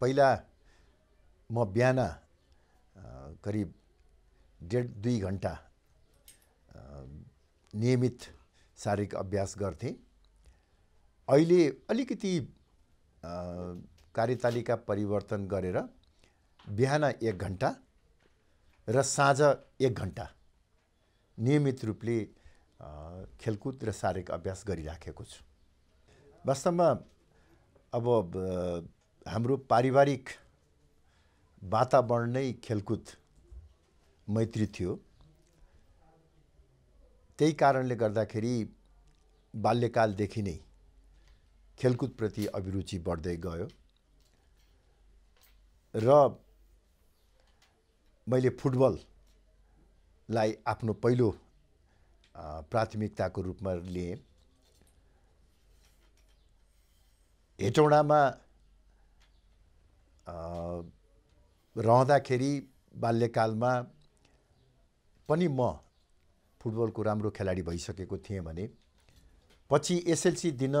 पहिला म बिहान करिब डेढ दुई घन्टा नियमित शारीरिक अभ्यास गर्थेँ अहिले अलिकति कार्यतालिका परिवर्तन गरेर बिहान एक घन्टा र साँझ एक घन्टा नियमित रूपले खेलकुद र शारीरिक अभ्यास गरिराखेको छु वास्तवमा अब हाम्रो पारिवारिक वातावरण नै खेलकुद मैत्री थियो त्यही कारणले गर्दाखेरि बाल्यकालदेखि नै खेलकुदप्रति अभिरुचि बढ्दै गयो र मैले फुटबललाई आफ्नो पहिलो प्राथमिकताको रूपमा लिएँ हेटौँडामा रहँदाखेरि बाल्यकालमा पनि म फुटबलको राम्रो खेलाडी भइसकेको थिएँ भने पछि एसएलसी दिन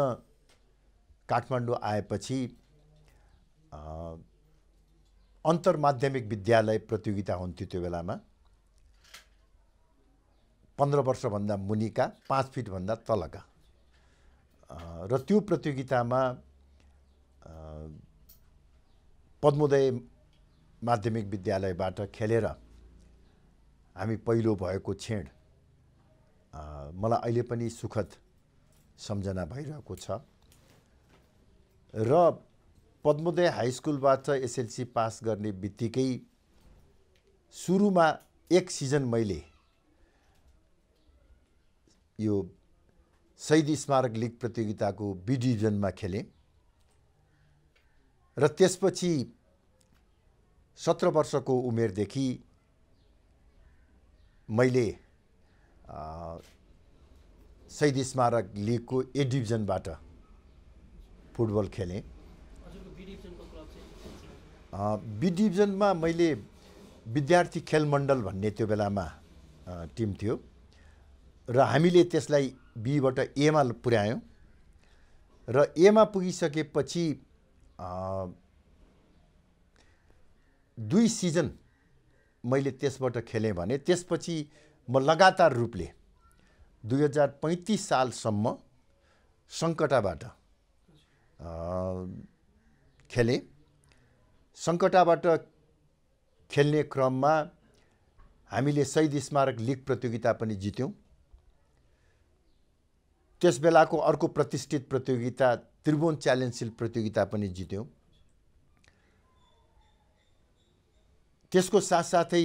काठमाडौँ आएपछि अन्तर्माध्यमिक विद्यालय प्रतियोगिता हुन्थ्यो त्यो बेलामा पन्ध्र वर्षभन्दा मुनिका पाँच फिटभन्दा तलका र त्यो प्रतियोगितामा पद्मोदय माध्यमिक विद्यालयबाट खेलेर हामी पहिलो भएको छेड मलाई अहिले पनि सुखद सम्झना भइरहेको छ र पद्मोदय हाई स्कुलबाट एसएलसी पास गर्ने बित्तिकै सुरुमा एक सिजन मैले यो शहीद स्मारक लिग प्रतियोगिताको बी खेलेँ र त्यसपछि सत्र वर्षको उमेरदेखि मैले शहीद स्मारक लिगको ए डिभिजनबाट फुटबल खेलेँ बी डिभिजनमा मैले विद्यार्थी खेल मण्डल भन्ने त्यो बेलामा टिम थियो र हामीले त्यसलाई बीबाट एमा पुर्यायौँ र एमा पुगिसकेपछि दुई सिजन मैले त्यसबाट खेलेँ भने त्यसपछि म लगातार रूपले दुई हजार पैँतिस सालसम्म सङ्कटाबाट खेलेँ सङ्कटाबाट खेल्ने क्रममा हामीले शहीद स्मारक लिग प्रतियोगिता पनि जित्यौँ त्यस बेलाको अर्को प्रतिष्ठित प्रतियोगिता त्रिभुवन च्यालेन्जसिल प्रतियोगिता पनि जित्यौँ त्यसको साथसाथै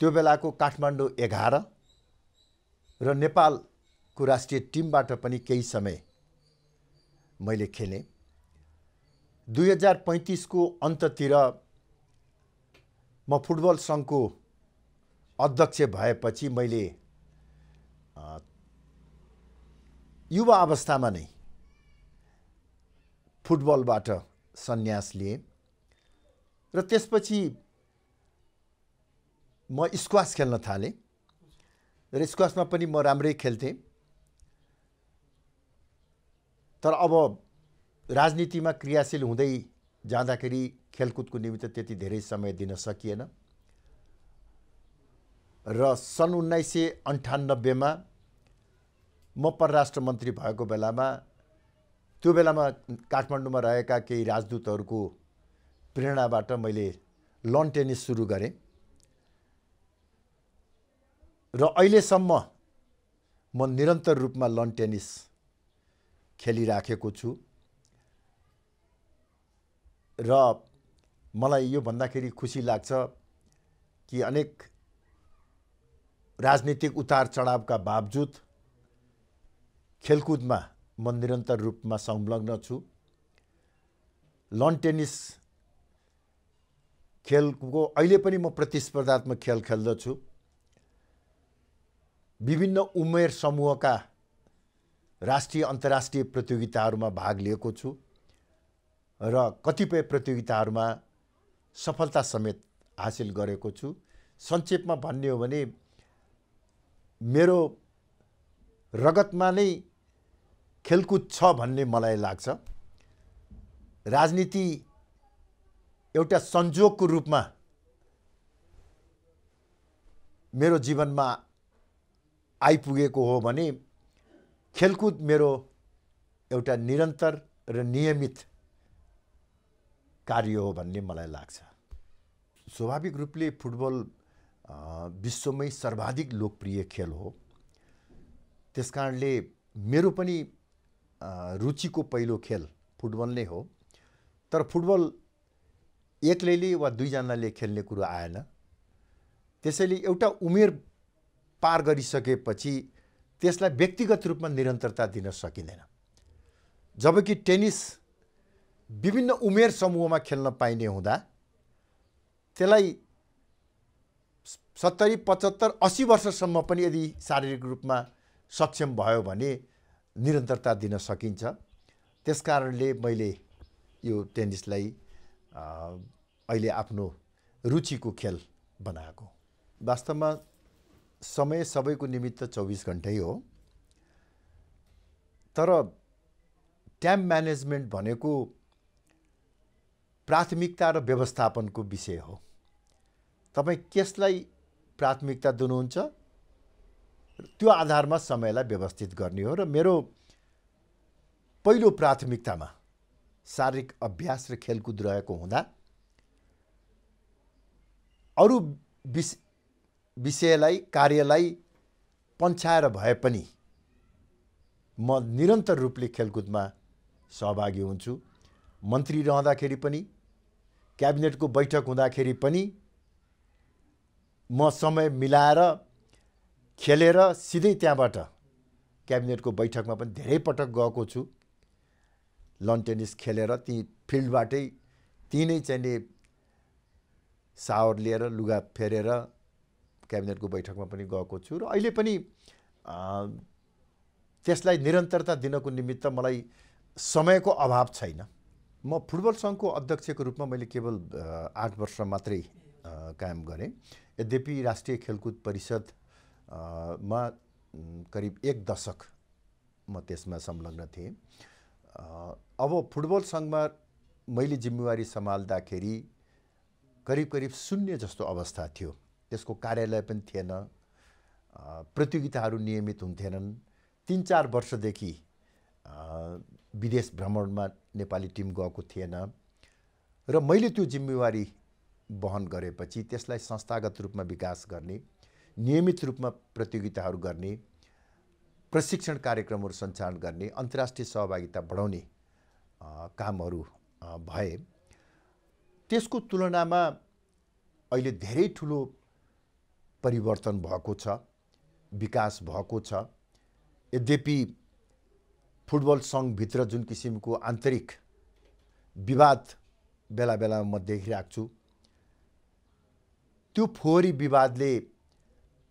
त्यो बेलाको काठमाडौँ एघार र नेपालको राष्ट्रिय टिमबाट पनि केही समय मैले खेलेँ दुई हजार पैँतिसको अन्ततिर म फुटबल सङ्घको अध्यक्ष भएपछि मैले युवा अवस्थामा नै फुटबलबाट सन्यास लिएँ र त्यसपछि म स्क्वास खेल्न थालेँ र स्क्वासमा पनि म राम्रै खेल्थेँ तर अब राजनीतिमा क्रियाशील हुँदै जाँदाखेरि खेलकुदको निमित्त त्यति धेरै समय दिन सकिएन र सन् उन्नाइस सय अन्ठानब्बेमा म परराष्ट्र मन्त्री भएको बेलामा त्यो बेलामा काठमाडौँमा रहेका केही राजदूतहरूको प्रेरणाबाट मैले लन टेनिस सुरु गरेँ र अहिलेसम्म म निरन्तर रूपमा लन टेनिस खेलिराखेको छु र मलाई यो भन्दाखेरि खुसी लाग्छ कि अनेक राजनीतिक उतार चढावका बावजुद खेलकुदमा म निरन्तर रूपमा संलग्न छु लन टेनिस खेलको अहिले पनि म प्रतिस्पर्धात्मक खेल खेल्दछु विभिन्न उमेर समूहका राष्ट्रिय अन्तर्राष्ट्रिय प्रतियोगिताहरूमा भाग लिएको छु र कतिपय प्रतियोगिताहरूमा सफलता समेत हासिल गरेको छु संक्षेपमा भन्ने हो भने मेरो रगतमा नै खेलकुद छ भन्ने मलाई लाग्छ राजनीति एउटा संजोगको रूपमा मेरो जीवनमा आइपुगेको हो भने खेलकुद मेरो एउटा निरन्तर र नियमित कार्य हो भन्ने मलाई लाग्छ स्वाभाविक रूपले फुटबल विश्वमै सर्वाधिक लोकप्रिय खेल हो त्यस कारणले मेरो पनि रुचिको पहिलो खेल फुटबल नै हो तर फुटबल एक्लैले वा दुईजनाले खेल्ने कुरो आएन त्यसैले एउटा उमेर पार गरिसकेपछि त्यसलाई व्यक्तिगत रूपमा निरन्तरता दिन सकिँदैन जबकि टेनिस विभिन्न उमेर समूहमा खेल्न पाइने हुँदा त्यसलाई सत्तरी पचहत्तर असी वर्षसम्म पनि यदि शारीरिक रूपमा सक्षम भयो भने निरन्तरता दिन सकिन्छ त्यस कारणले मैले यो टेनिसलाई अहिले आफ्नो रुचिको खेल बनाएको वास्तवमा समय सबैको निमित्त चौबिस घन्टै हो तर टाइम म्यानेजमेन्ट भनेको प्राथमिकता र व्यवस्थापनको विषय हो तपाईँ केसलाई प्राथमिकता दिनुहुन्छ त्यो आधारमा समयलाई व्यवस्थित गर्ने हो र मेरो पहिलो प्राथमिकतामा शारीरिक अभ्यास र खेलकुद रहेको हुँदा अरू विष विषयलाई कार्यलाई पन्छाएर भए पनि म निरन्तर रूपले खेलकुदमा सहभागी हुन्छु मन्त्री रहँदाखेरि पनि क्याबिनेटको बैठक हुँदाखेरि पनि म समय मिलाएर खेलेर सिधै त्यहाँबाट क्याबिनेटको बैठकमा पनि धेरै पटक गएको छु लन टेनिस खेलेर ती फिल्डबाटै ती नै चाहिने सावर लिएर लुगा फेरेर क्याबिनेटको बैठकमा पनि गएको छु र अहिले पनि त्यसलाई निरन्तरता दिनको निमित्त मलाई समयको अभाव छैन म फुटबल सङ्घको अध्यक्षको रूपमा मैले केवल आठ वर्ष मात्रै काम गरेँ यद्यपि राष्ट्रिय खेलकुद परिषद मा करिब एक दशक म त्यसमा संलग्न थिएँ अब फुटबल सङ्घमा मैले जिम्मेवारी सम्हाल्दाखेरि करिब करिब शून्य जस्तो अवस्था थियो त्यसको कार्यालय पनि थिएन प्रतियोगिताहरू नियमित हुन्थेनन् तिन चार वर्षदेखि विदेश भ्रमणमा नेपाली टिम गएको थिएन र मैले त्यो जिम्मेवारी वहन गरेपछि त्यसलाई संस्थागत रूपमा विकास गर्ने नियमित रूपमा प्रतियोगिताहरू गर्ने प्रशिक्षण कार्यक्रमहरू सञ्चालन गर्ने अन्तर्राष्ट्रिय सहभागिता बढाउने कामहरू भए त्यसको तुलनामा अहिले धेरै ठुलो परिवर्तन भएको छ विकास भएको छ यद्यपि फुटबल सङ्घभित्र जुन किसिमको आन्तरिक विवाद बेला बेलामा म देखिरहेको छु त्यो फोहोरी विवादले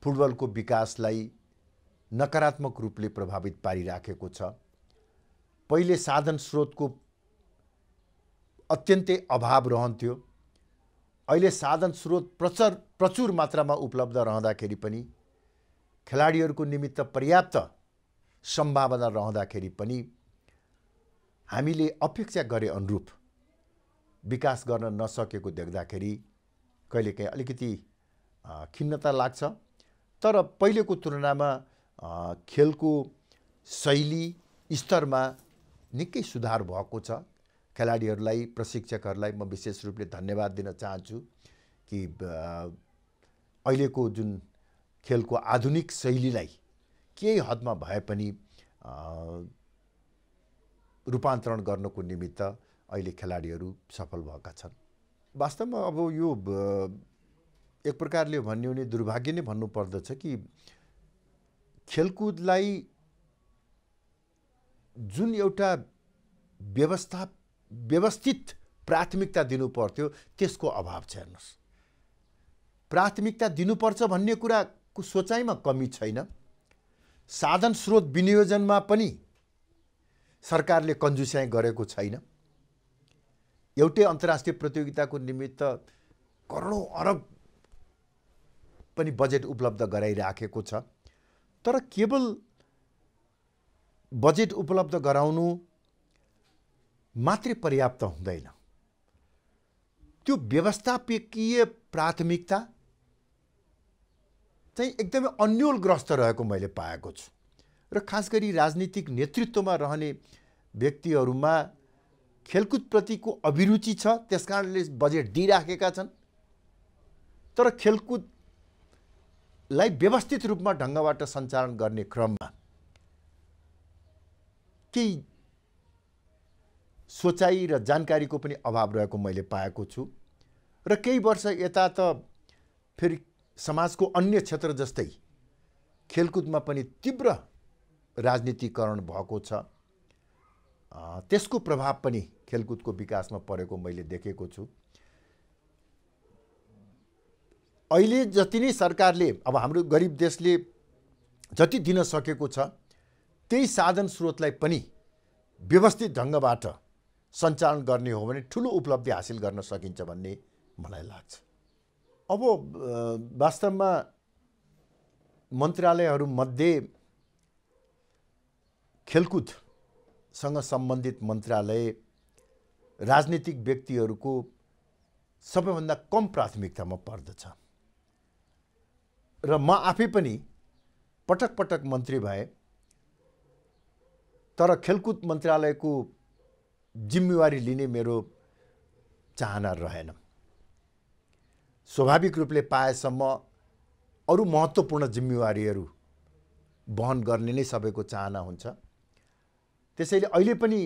फुटबलको विकासलाई नकारात्मक रूपले प्रभावित पारिराखेको छ पहिले साधन स्रोतको अत्यन्तै अभाव रहन्थ्यो अहिले साधन स्रोत प्रचर प्रचुर मात्रामा उपलब्ध रहँदाखेरि पनि खेलाडीहरूको निमित्त पर्याप्त सम्भावना रहँदाखेरि पनि हामीले अपेक्षा गरे अनुरूप विकास गर्न नसकेको देख्दाखेरि कहिलेकाहीँ अलिकति खिन्नता लाग्छ तर पहिलेको तुलनामा खेलको शैली स्तरमा निकै सुधार भएको छ खेलाडीहरूलाई प्रशिक्षकहरूलाई म विशेष रूपले धन्यवाद दिन चाहन्छु कि अहिलेको जुन खेलको आधुनिक शैलीलाई केही हदमा भए पनि रूपान्तरण गर्नको निमित्त अहिले खेलाडीहरू सफल भएका छन् वास्तवमा अब यो एक प्रकारले भन्यो भने दुर्भाग्य नै भन्नुपर्दछ कि खेलकुदलाई जुन एउटा व्यवस्था व्यवस्थित प्राथमिकता दिनु पर्थ्यो त्यसको अभाव छ हेर्नुहोस् प्राथमिकता दिनुपर्छ भन्ने कुराको सोचाइमा कमी छैन साधन स्रोत विनियोजनमा पनि सरकारले कन्जुस्याइ गरेको छैन एउटै अन्तर्राष्ट्रिय प्रतियोगिताको निमित्त करोडौँ अरब पनि बजेट उपलब्ध गराइराखेको छ तर केवल बजेट उपलब्ध गराउनु मात्रै पर्याप्त हुँदैन त्यो व्यवस्थापकीय प्राथमिकता चाहिँ एकदमै अन्यलग्रस्त रहेको मैले पाएको छु र खास गरी राजनीतिक नेतृत्वमा रहने व्यक्तिहरूमा खेलकुदप्रतिको अभिरुचि छ त्यस कारणले बजेट दिइराखेका छन् तर खेलकुद लाई व्यवस्थित रूपमा ढङ्गबाट सञ्चालन गर्ने क्रममा केही सोचाइ र जानकारीको पनि अभाव रहेको मैले पाएको छु र केही वर्ष यता त फेरि समाजको अन्य क्षेत्र जस्तै खेलकुदमा पनि तीव्र राजनीतिकरण भएको छ त्यसको प्रभाव पनि खेलकुदको विकासमा परेको मैले देखेको छु अहिले जति नै सरकारले अब हाम्रो गरिब देशले जति दिन सकेको छ त्यही साधन स्रोतलाई पनि व्यवस्थित ढङ्गबाट सञ्चालन गर्ने हो भने ठुलो उपलब्धि हासिल गर्न सकिन्छ भन्ने मलाई लाग्छ अब वास्तवमा मन्त्रालयहरूमध्ये खेलकुदसँग सम्बन्धित मन्त्रालय राजनीतिक व्यक्तिहरूको सबैभन्दा कम प्राथमिकतामा पर्दछ र म आफै पनि पटक पटक मन्त्री भए तर खेलकुद मन्त्रालयको जिम्मेवारी लिने मेरो चाहना रहेन स्वाभाविक रूपले पाएसम्म अरू महत्त्वपूर्ण जिम्मेवारीहरू वहन गर्ने नै सबैको चाहना हुन्छ त्यसैले अहिले पनि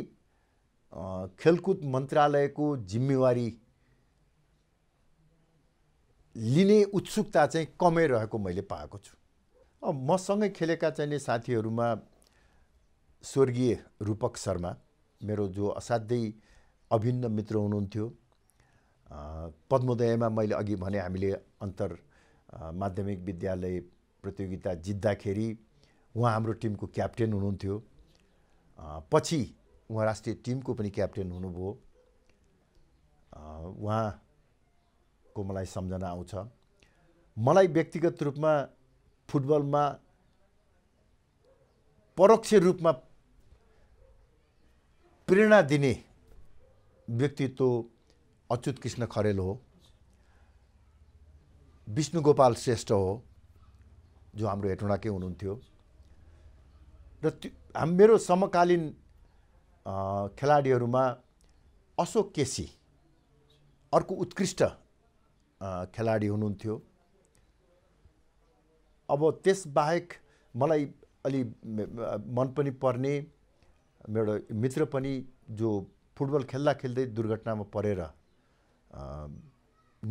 खेलकुद मन्त्रालयको जिम्मेवारी लिने उत्सुकता चाहिँ कमै रहेको मैले पाएको छु अब मसँगै खेलेका चाहिँ साथीहरूमा स्वर्गीय रूपक शर्मा मेरो जो असाध्यै अभिन्न मित्र हुनुहुन्थ्यो पद्मोदयमा मैले अघि भने हामीले अन्तर माध्यमिक विद्यालय प्रतियोगिता जित्दाखेरि उहाँ हाम्रो टिमको क्याप्टेन हुनुहुन्थ्यो पछि उहाँ राष्ट्रिय टिमको पनि क्याप्टेन हुनुभयो उहाँ को मलाई सम्झना आउँछ मलाई व्यक्तिगत रूपमा फुटबलमा परोक्ष रूपमा प्रेरणा दिने व्यक्तित्व अच्युत कृष्ण खरेल हो विष्णु गोपाल श्रेष्ठ हो जो हाम्रो हेटौँडाकै हुनुहुन्थ्यो र त्यो हाम मेरो समकालीन खेलाडीहरूमा अशोक केसी अर्को उत्कृष्ट खेलाडी हुनुहुन्थ्यो अब त्यसबाहेक मलाई अलि मन पनि पर्ने मेरो मित्र पनि जो फुटबल खेल्दा खेल्दै दुर्घटनामा परेर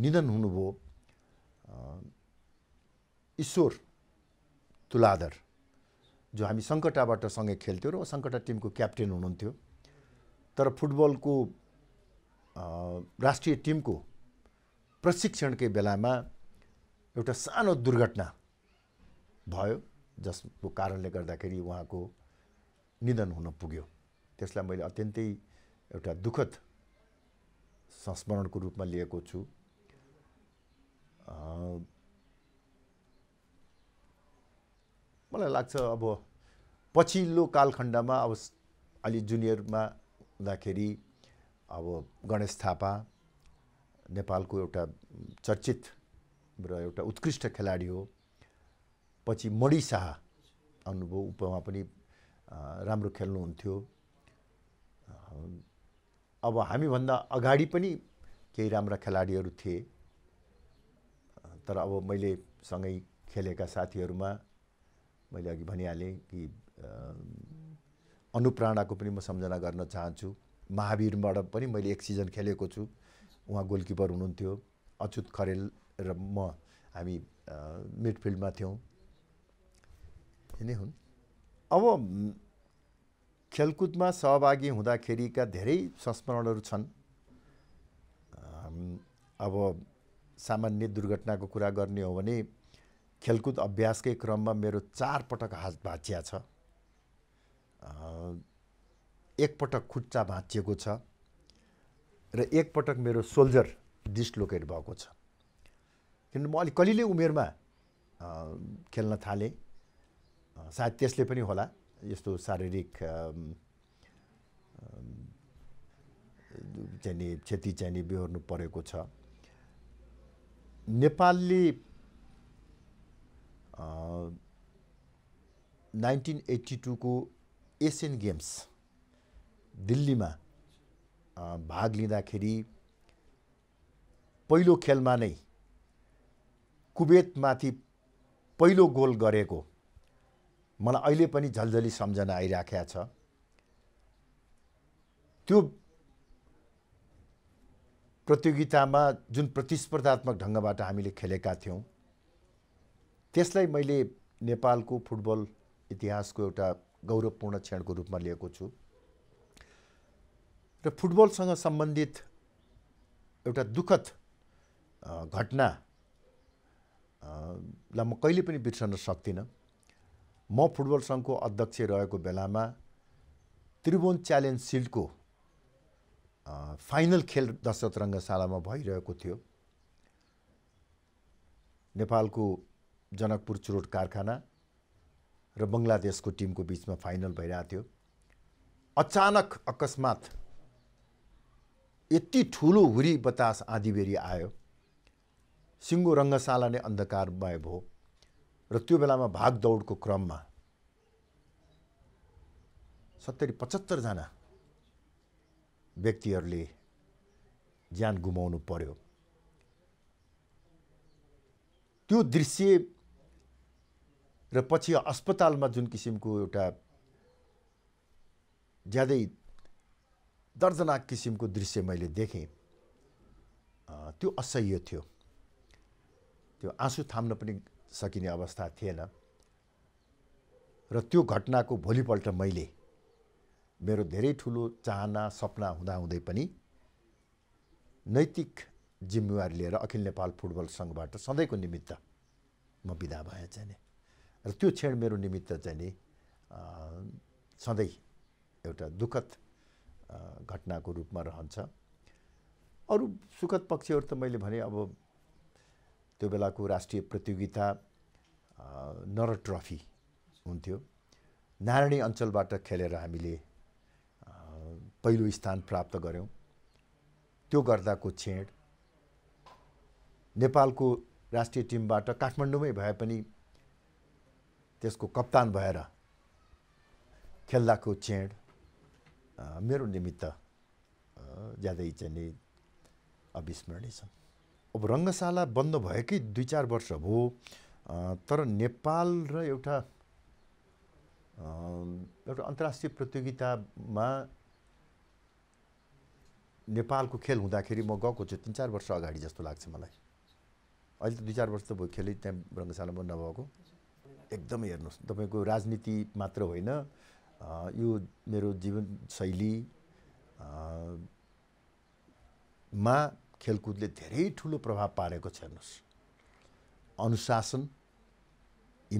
निधन हुनुभयो ईश्वर तुलाधर जो हामी सङ्कटाबाट सँगै खेल्थ्यो र सङ्कटा टिमको क्याप्टेन हुनुहुन्थ्यो तर फुटबलको राष्ट्रिय टिमको प्रशिक्षणकै बेलामा एउटा सानो दुर्घटना भयो जसको कारणले गर्दाखेरि उहाँको निधन हुन पुग्यो त्यसलाई मैले अत्यन्तै एउटा दुःखद संस्मरणको रूपमा लिएको छु मलाई लाग्छ अब पछिल्लो कालखण्डमा अब अलि जुनियरमा हुँदाखेरि अब गणेश थापा नेपालको एउटा चर्चित र एउटा उत्कृष्ट खेलाडी हो पछि मणि शाह आउनुभयो उपमा पनि राम्रो खेल्नुहुन्थ्यो अब हामीभन्दा अगाडि पनि केही राम्रा खेलाडीहरू थिए तर अब मैले सँगै खेलेका साथीहरूमा मैले अघि भनिहालेँ कि अनुप्राणाको पनि म सम्झना गर्न चाहन्छु महावीरबाट पनि मैले एक सिजन खेलेको छु उहाँ गोलकिपर हुनुहुन्थ्यो अच्युत खरेल र म हामी मिडफिल्डमा थियौँ यिनै हुन् अब खेलकुदमा सहभागी हुँदाखेरिका धेरै संस्मरणहरू छन् अब सामान्य दुर्घटनाको कुरा गर्ने हो भने खेलकुद अभ्यासकै क्रममा मेरो चारपटक हात भाँचिया छ एकपटक खुट्टा भाँचिएको छ र एकपटक मेरो सोल्जर डिस्लोकेट भएको छ किनभने म अलिक कलिलै उमेरमा खेल्न थालेँ सायद त्यसले पनि होला यस्तो शारीरिक नि क्षति चाहिने बिहोर्नु परेको छ नेपालले नाइन्टिन एट्टी टूको एसियन गेम्स दिल्लीमा भाग लिँदाखेरि पहिलो खेलमा नै कुवेतमाथि पहिलो गोल गरेको मलाई अहिले पनि झल्झली सम्झना आइराखेको छ त्यो प्रतियोगितामा जुन प्रतिस्पर्धात्मक ढङ्गबाट हामीले खेलेका थियौँ त्यसलाई मैले नेपालको फुटबल इतिहासको एउटा गौरवपूर्ण क्षणको रूपमा लिएको छु र फुटबलसँग सम्बन्धित एउटा दुःखद घटना म कहिले पनि बिर्सन सक्दिनँ म फुटबल सङ्घको अध्यक्ष रहेको बेलामा त्रिभुवन च्यालेन्ज सिल्डको फाइनल खेल दशरथ रङ्गशालामा भइरहेको थियो नेपालको जनकपुर चुरोट कारखाना र बङ्गलादेशको टिमको बिचमा फाइनल भइरहेको थियो अचानक अकस्मात यति ठुलो हुरी बतास आँधीबेरी आयो सिङ्गो रङ्गशाला नै अन्धकारमय भयो र त्यो बेलामा भाग दौडको क्रममा सत्तरी पचहत्तरजना व्यक्तिहरूले ज्यान गुमाउनु पर्यो त्यो दृश्य र पछि अस्पतालमा जुन किसिमको एउटा ज्यादै दर्जनाक किसिमको दृश्य मैले देखेँ त्यो असह्य थियो त्यो आँसु थाम्न पनि सकिने अवस्था थिएन र त्यो घटनाको भोलिपल्ट मैले मेरो धेरै ठुलो चाहना सपना हुँदाहुँदै पनि नैतिक जिम्मेवारी लिएर अखिल नेपाल फुटबल सङ्घबाट सधैँको निमित्त म विदा भएँ चाहिँ नि र त्यो क्षण मेरो निमित्त चाहिँ नि सधैँ एउटा दुःखद घटनाको रूपमा रहन्छ अरू सुखद पक्षहरू त मैले भने अब त्यो बेलाको राष्ट्रिय प्रतियोगिता नर ट्रफी हुन्थ्यो नारायणी अञ्चलबाट खेलेर हामीले पहिलो स्थान प्राप्त गऱ्यौँ त्यो गर्दाको छेड नेपालको राष्ट्रिय टिमबाट काठमाडौँमै भए पनि त्यसको कप्तान भएर खेल्दाको छेड मेरो निमित्त ज्यादै चाहिँ अविस्मरणीय छन् अब रङ्गशाला बन्द भएकै दुई चार वर्ष भयो तर नेपाल र एउटा एउटा अन्तर्राष्ट्रिय प्रतियोगितामा नेपालको खेल हुँदाखेरि म गएको छु तिन चार वर्ष अगाडि जस्तो लाग्छ मलाई अहिले त दुई चार वर्ष त भयो खेलै त्यहाँ रङ्गशालामा नभएको एकदमै हेर्नुहोस् तपाईँको राजनीति मात्र होइन यो मेरो जीवनशैलीमा खेलकुदले धेरै ठुलो प्रभाव पारेको छ हेर्नुहोस् अनुशासन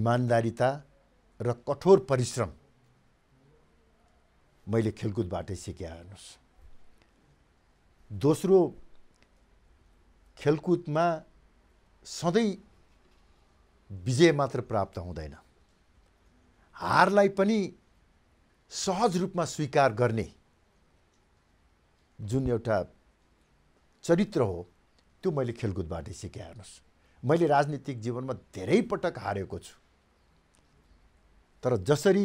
इमान्दारिता र कठोर परिश्रम मैले खेलकुदबाटै सिकेँ हेर्नुहोस् दोस्रो खेलकुदमा सधैँ विजय मात्र प्राप्त हुँदैन हारलाई पनि सहज रूपमा स्वीकार गर्ने जुन एउटा चरित्र हो त्यो मैले खेलकुदबाटै सिकेँ हेर्नुहोस् मैले राजनीतिक जीवनमा धेरै पटक हारेको छु तर जसरी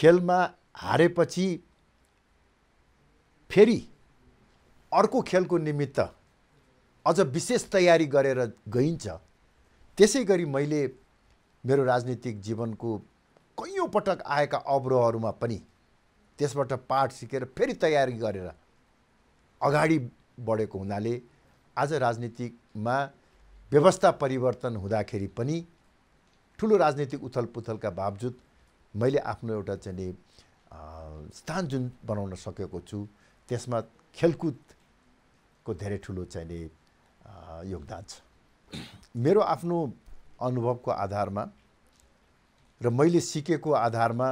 खेलमा हारेपछि फेरि अर्को खेलको निमित्त अझ विशेष तयारी गरेर गइन्छ त्यसै गरी मैले मेरो राजनीतिक जीवनको कैयौँ पटक आएका अवरोहहरूमा पनि त्यसबाट पाठ सिकेर फेरि तयारी गरेर अगाडि बढेको हुनाले आज राजनीतिमा व्यवस्था परिवर्तन हुँदाखेरि पनि ठुलो राजनीतिक उथलपुथलका बावजुद मैले आफ्नो एउटा चाहिँ स्थान जुन बनाउन सकेको छु त्यसमा खेलकुदको धेरै ठुलो चाहिँ योगदान छ मेरो आफ्नो अनुभवको आधारमा र मैले सिकेको आधारमा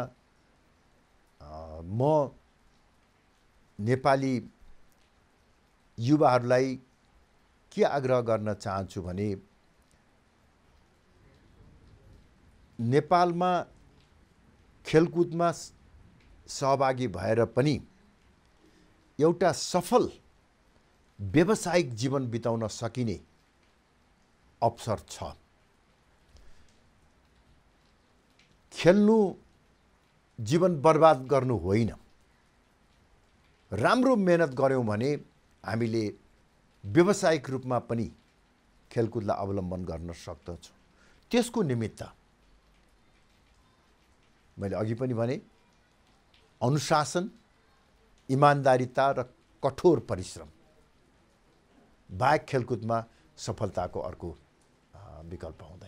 म नेपाली युवाहरूलाई के आग्रह गर्न चाहन्छु भने नेपालमा खेलकुदमा सहभागी भएर पनि एउटा सफल व्यावसायिक जीवन बिताउन सकिने अवसर छ खेल्नु जीवन बर्बाद गर्नु होइन राम्रो मेहनत गऱ्यौँ भने हामीले व्यावसायिक रूपमा पनि खेलकुदलाई अवलम्बन गर्न सक्दछौँ त्यसको निमित्त मैले अघि पनि भने अनुशासन इमान्दारिता र कठोर परिश्रम बाहेक खेलकुदमा सफलताको अर्को विकल्प हुँदैन